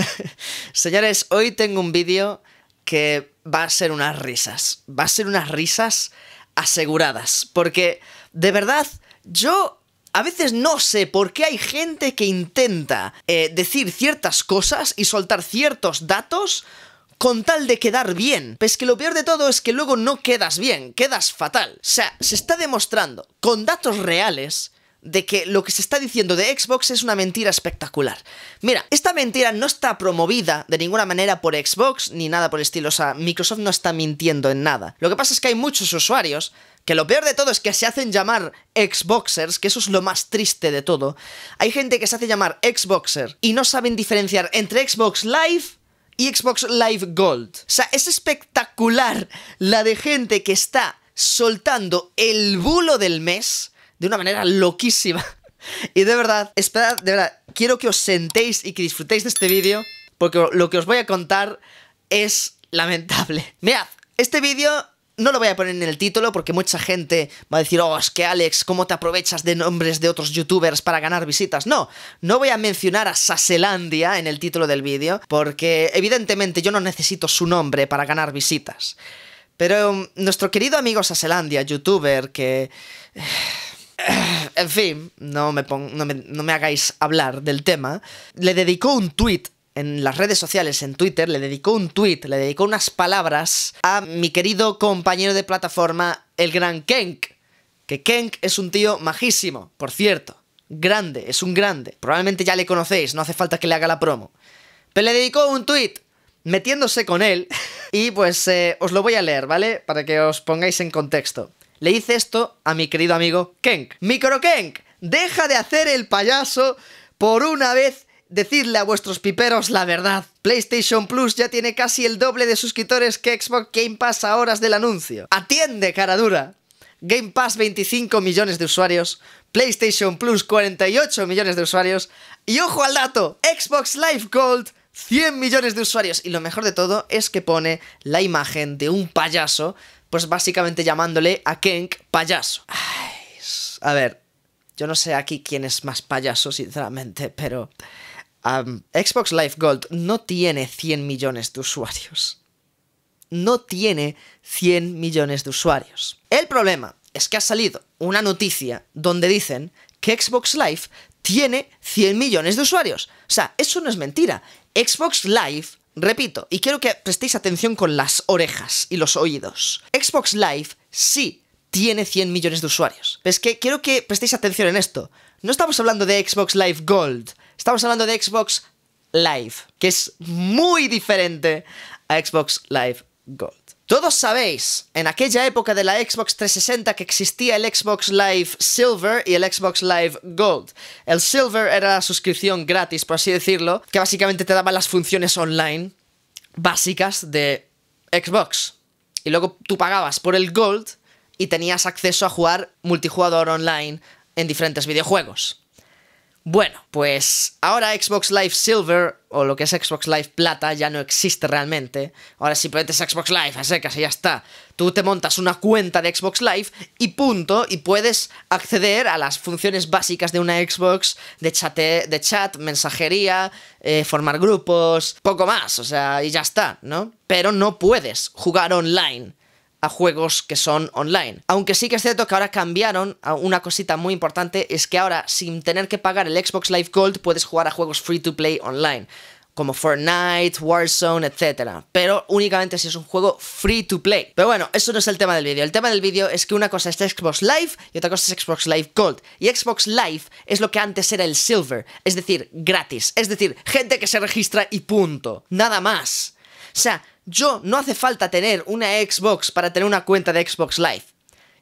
Señores, hoy tengo un vídeo que va a ser unas risas. Va a ser unas risas aseguradas. Porque, de verdad, yo a veces no sé por qué hay gente que intenta eh, decir ciertas cosas y soltar ciertos datos con tal de quedar bien. Pues que lo peor de todo es que luego no quedas bien, quedas fatal. O sea, se está demostrando con datos reales de que lo que se está diciendo de Xbox es una mentira espectacular. Mira, esta mentira no está promovida de ninguna manera por Xbox ni nada por el estilo, o sea, Microsoft no está mintiendo en nada. Lo que pasa es que hay muchos usuarios que lo peor de todo es que se hacen llamar Xboxers, que eso es lo más triste de todo. Hay gente que se hace llamar Xboxer y no saben diferenciar entre Xbox Live y Xbox Live Gold. O sea, es espectacular la de gente que está soltando el bulo del mes de una manera loquísima. Y de verdad, esperad, de verdad, quiero que os sentéis y que disfrutéis de este vídeo, porque lo que os voy a contar es lamentable. Mirad, este vídeo no lo voy a poner en el título porque mucha gente va a decir, oh, es que Alex, ¿cómo te aprovechas de nombres de otros youtubers para ganar visitas? No, no voy a mencionar a Saselandia en el título del vídeo porque evidentemente yo no necesito su nombre para ganar visitas. Pero mm, nuestro querido amigo Saselandia, youtuber, que eh, En fin, no me, hagáis hablar del tema. Le dedicó un tweet en las redes sociales, en Twitter, le dedicó un tweet, le dedicó unas palabras a mi querido compañero de plataforma, el gran Kenk. Que Kenk es un tío majísimo, por cierto. Grande, es un grande. Probablemente ya le conocéis, no hace falta que le haga la promo. Pero le dedicó un tweet metiéndose con él. Y pues eh, os lo voy a leer, ¿vale? Para que os pongáis en contexto le hice esto a mi querido amigo Kenk. Micro Kenk, deja de hacer el payaso por una vez decidle a vuestros piperos la verdad. PlayStation Plus ya tiene casi el doble de suscriptores que Xbox Game Pass a horas del anuncio. Atiende, cara dura. Game Pass 25 millones de usuarios, PlayStation Plus 48 millones de usuarios y ojo al dato, Xbox Live Gold 100 millones de usuarios. Y lo mejor de todo es que pone la imagen de un payaso pues básicamente llamándole a Kenk payaso. a ver, yo no sé aquí quién es más payaso, sinceramente, pero... Xbox Live Gold no tiene 100 millones de usuarios. No tiene 100 millones de usuarios. El problema es que ha salido una noticia donde dicen que Xbox Live tiene 100 millones de usuarios. O sea, eso no es mentira. Xbox Live Repito, y quiero que prestéis atención con las orejas y los oídos. Xbox Live sí tiene 100 millones de usuarios. es que quiero que prestéis atención en esto. No estamos hablando de Xbox Live Gold, estamos hablando de Xbox Live, que es muy diferente a Xbox Live Gold. Todos sabéis, en aquella época de la Xbox 360 que existía el Xbox Live Silver y el Xbox Live Gold. El Silver era la suscripción gratis, por así decirlo, que básicamente te daba las funciones online básicas de Xbox. Y luego tú pagabas por el Gold y tenías acceso a jugar multijugador online en diferentes videojuegos. Bueno, pues ahora Xbox Live Silver, o lo que es Xbox Live Plata, ya no existe realmente. Ahora simplemente es Xbox Live, así que así ya está. Tú te montas una cuenta de Xbox Live y punto, y puedes acceder a las funciones básicas de una Xbox, de, de chat, mensajería, eh, formar grupos, poco más, o sea, y ya está, ¿no? Pero no puedes jugar online a juegos que son online. Aunque sí que es cierto que ahora cambiaron a una cosita muy importante, es que ahora sin tener que pagar el Xbox Live Gold puedes jugar a juegos free to play online como Fortnite, Warzone, etc. Pero únicamente si es un juego free to play. Pero bueno, eso no es el tema del vídeo. El tema del vídeo es que una cosa es Xbox Live y otra cosa es Xbox Live Gold. Y Xbox Live es lo que antes era el Silver, es decir, gratis. Es decir, gente que se registra y punto. Nada más. O sea, yo no hace falta tener una Xbox para tener una cuenta de Xbox Live.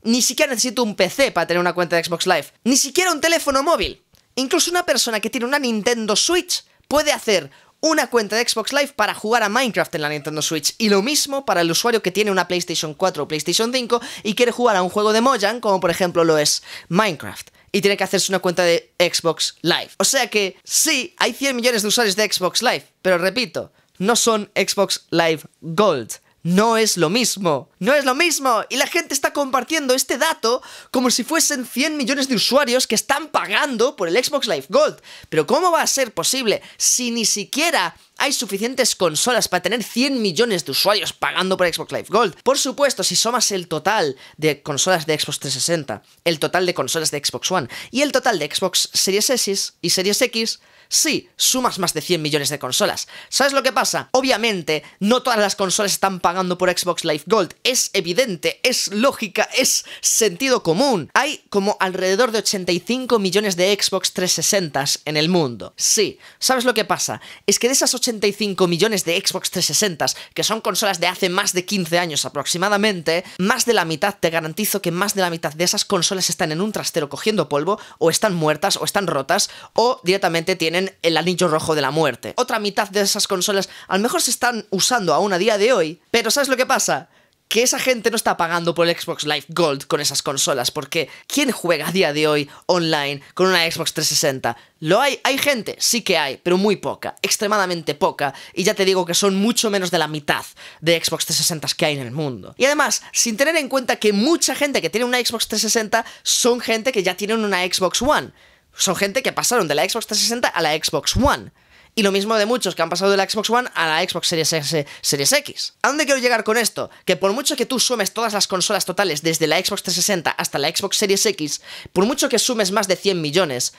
Ni siquiera necesito un PC para tener una cuenta de Xbox Live. Ni siquiera un teléfono móvil. Incluso una persona que tiene una Nintendo Switch puede hacer una cuenta de Xbox Live para jugar a Minecraft en la Nintendo Switch. Y lo mismo para el usuario que tiene una PlayStation 4 o PlayStation 5 y quiere jugar a un juego de Mojang, como por ejemplo lo es Minecraft. Y tiene que hacerse una cuenta de Xbox Live. O sea que sí, hay 100 millones de usuarios de Xbox Live, pero repito, no son Xbox Live Gold. No es lo mismo, no es lo mismo. Y la gente está compartiendo este dato como si fuesen 100 millones de usuarios que están pagando por el Xbox Live Gold. Pero ¿cómo va a ser posible si ni siquiera hay suficientes consolas para tener 100 millones de usuarios pagando por Xbox Live Gold. Por supuesto, si somas el total de consolas de Xbox 360, el total de consolas de Xbox One y el total de Xbox Series S y Series X, Sí, sumas más de 100 millones de consolas. ¿Sabes lo que pasa? Obviamente, no todas las consolas están pagando por Xbox Live Gold. Es evidente, es lógica, es sentido común. Hay como alrededor de 85 millones de Xbox 360 en el mundo. Sí, ¿sabes lo que pasa? Es que de esas 85 millones de Xbox 360, que son consolas de hace más de 15 años aproximadamente, más de la mitad, te garantizo que más de la mitad de esas consolas están en un trastero cogiendo polvo, o están muertas, o están rotas, o directamente tienen el anillo rojo de la muerte. Otra mitad de esas consolas a lo mejor se están usando aún a día de hoy, pero ¿sabes lo que pasa? que esa gente no está pagando por el Xbox Live Gold con esas consolas, porque ¿quién juega a día de hoy online con una Xbox 360? ¿Lo hay? ¿Hay gente? Sí que hay, pero muy poca, extremadamente poca, y ya te digo que son mucho menos de la mitad de Xbox 360 s que hay en el mundo. Y además, sin tener en cuenta que mucha gente que tiene una Xbox 360 son gente que ya tienen una Xbox One son gente que pasaron de la Xbox 360 a la Xbox One. Y lo mismo de muchos que han pasado de la Xbox One a la Xbox Series X. ¿A dónde quiero llegar con esto? Que por mucho que tú sumes todas las consolas totales desde la Xbox 360 hasta la Xbox Series X, por mucho que sumes más de 100 millones,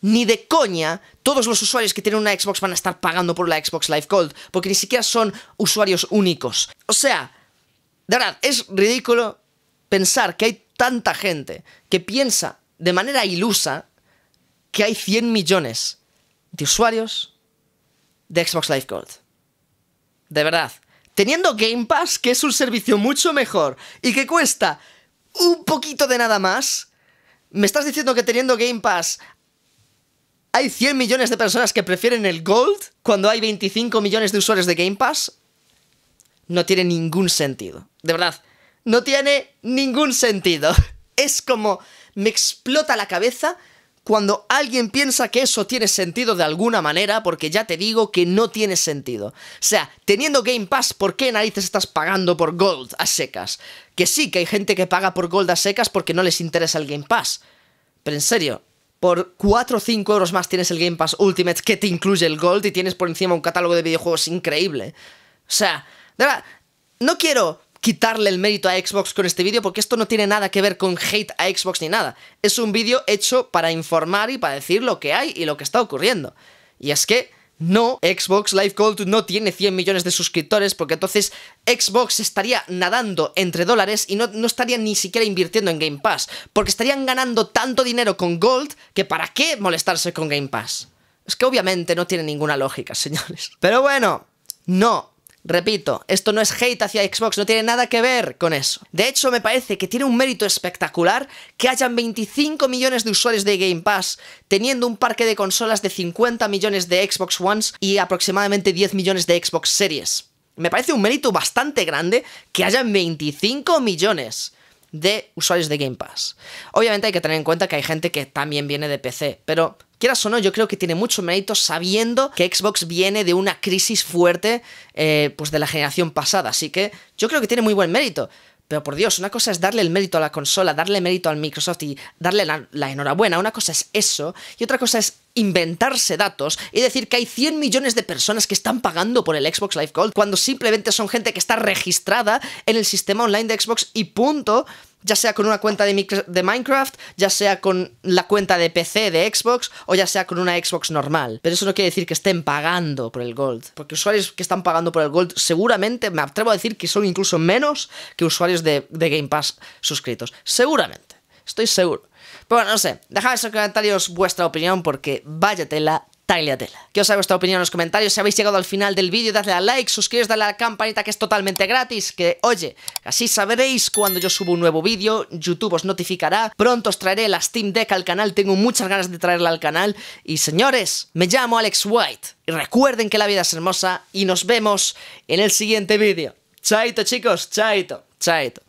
ni de coña todos los usuarios que tienen una Xbox van a estar pagando por la Xbox Live Gold, porque ni siquiera son usuarios únicos. O sea, de verdad, es ridículo pensar que hay tanta gente que piensa de manera ilusa que hay 100 millones de usuarios de Xbox Live Gold. De verdad. Teniendo Game Pass, que es un servicio mucho mejor y que cuesta un poquito de nada más, ¿me estás diciendo que teniendo Game Pass hay 100 millones de personas que prefieren el Gold cuando hay 25 millones de usuarios de Game Pass? No tiene ningún sentido. De verdad, no tiene ningún sentido. Es como me explota la cabeza cuando alguien piensa que eso tiene sentido de alguna manera, porque ya te digo que no tiene sentido. O sea, teniendo Game Pass, ¿por qué narices estás pagando por Gold a secas? Que sí, que hay gente que paga por Gold a secas porque no les interesa el Game Pass. Pero en serio, por 4 o 5 euros más tienes el Game Pass Ultimate que te incluye el Gold y tienes por encima un catálogo de videojuegos increíble. O sea, de verdad, no quiero quitarle el mérito a Xbox con este vídeo porque esto no tiene nada que ver con hate a Xbox ni nada. Es un vídeo hecho para informar y para decir lo que hay y lo que está ocurriendo. Y es que no, Xbox Live Gold no tiene 100 millones de suscriptores porque entonces Xbox estaría nadando entre dólares y no, no estaría ni siquiera invirtiendo en Game Pass porque estarían ganando tanto dinero con Gold que para qué molestarse con Game Pass. Es que obviamente no tiene ninguna lógica, señores. Pero bueno, no, Repito, esto no es hate hacia Xbox, no tiene nada que ver con eso. De hecho, me parece que tiene un mérito espectacular que hayan 25 millones de usuarios de Game Pass teniendo un parque de consolas de 50 millones de Xbox Ones y aproximadamente 10 millones de Xbox Series. Me parece un mérito bastante grande que hayan 25 millones de usuarios de Game Pass. Obviamente hay que tener en cuenta que hay gente que también viene de PC, pero quieras o no, yo creo que tiene mucho mérito sabiendo que Xbox viene de una crisis fuerte eh, pues de la generación pasada. Así que yo creo que tiene muy buen mérito. Pero por Dios, una cosa es darle el mérito a la consola, darle mérito al Microsoft y darle la, la, enhorabuena. Una cosa es eso y otra cosa es inventarse datos y decir que hay 100 millones de personas que están pagando por el Xbox Live Gold cuando simplemente son gente que está registrada en el sistema online de Xbox y punto ya sea con una cuenta de, Minecraft, ya sea con la cuenta de PC de Xbox o ya sea con una Xbox normal. Pero eso no quiere decir que estén pagando por el Gold, porque usuarios que están pagando por el Gold seguramente, me atrevo a decir que son incluso menos que usuarios de, Game Pass suscritos. Seguramente, estoy seguro. Pero bueno, no sé, dejad en los comentarios vuestra opinión porque vaya tela Tagliatella. ¿Qué os ha vuestra opinión en los comentarios? Si habéis llegado al final del vídeo, dadle a like, suscribiros, a la campanita que es totalmente gratis, que oye, así sabréis cuando yo subo un nuevo vídeo, YouTube os notificará, pronto os traeré la Steam Deck al canal, tengo muchas ganas de traerla al canal y señores, me llamo Alex White y recuerden que la vida es hermosa y nos vemos en el siguiente vídeo. Chaito chicos, chaito, chaito.